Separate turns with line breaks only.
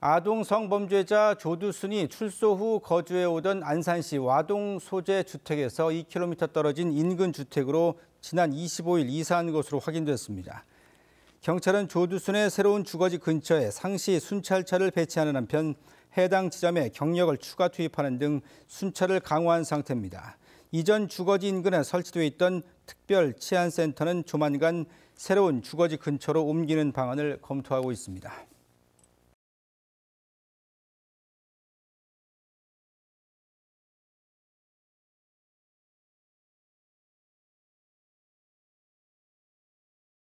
아동 성범죄자 조두순이 출소 후 거주해 오던 안산시 와동 소재 주택에서 2km 떨어진 인근 주택으로 지난 25일 이사한 것으로 확인됐습니다. 경찰은 조두순의 새로운 주거지 근처에 상시 순찰차를 배치하는 한편 해당 지점에 경력을 추가 투입하는 등 순찰을 강화한 상태입니다. 이전 주거지 인근에 설치돼 있던 특별 치안센터는 조만간 새로운 주거지 근처로 옮기는 방안을 검토하고 있습니다.